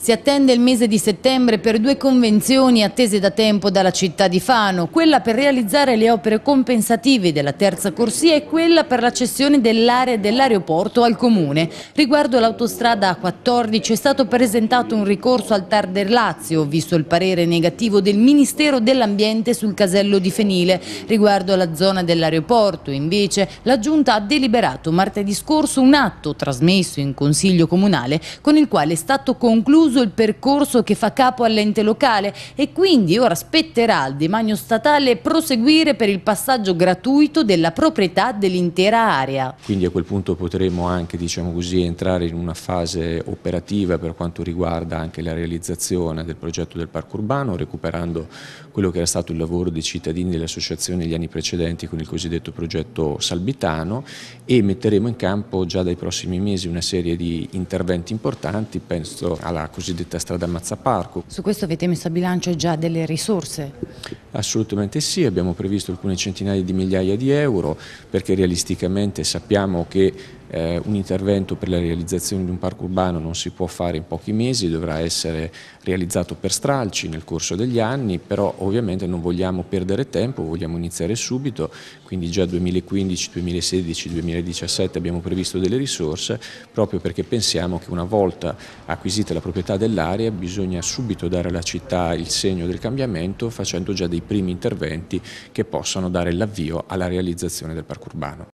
Si attende il mese di settembre per due convenzioni attese da tempo dalla città di Fano, quella per realizzare le opere compensative della terza corsia e quella per la cessione dell'area dell'aeroporto al comune. Riguardo l'autostrada A14 è stato presentato un ricorso al TAR del Lazio, visto il parere negativo del Ministero dell'Ambiente sul casello di Fenile. Riguardo la zona dell'aeroporto, invece, la Giunta ha deliberato martedì scorso un atto trasmesso in Consiglio Comunale con il quale è stato concluso concluso il percorso che fa capo all'ente locale e quindi ora spetterà al demanio statale proseguire per il passaggio gratuito della proprietà dell'intera area. Quindi a quel punto potremo anche diciamo così, entrare in una fase operativa per quanto riguarda anche la realizzazione del progetto del parco urbano, recuperando quello che era stato il lavoro dei cittadini e delle associazioni negli anni precedenti con il cosiddetto progetto Salbitano e metteremo in campo già dai prossimi mesi una serie di interventi importanti, penso alla cosiddetta strada Mazzaparco. Su questo avete messo a bilancio già delle risorse? Assolutamente sì, abbiamo previsto alcune centinaia di migliaia di euro perché realisticamente sappiamo che eh, un intervento per la realizzazione di un parco urbano non si può fare in pochi mesi, dovrà essere realizzato per stralci nel corso degli anni, però ovviamente non vogliamo perdere tempo, vogliamo iniziare subito, quindi già 2015, 2016, 2017 abbiamo previsto delle risorse proprio perché pensiamo che una volta acquisita la proprietà dell'area bisogna subito dare alla città il segno del cambiamento facendo già dei dei primi interventi che possono dare l'avvio alla realizzazione del parco urbano.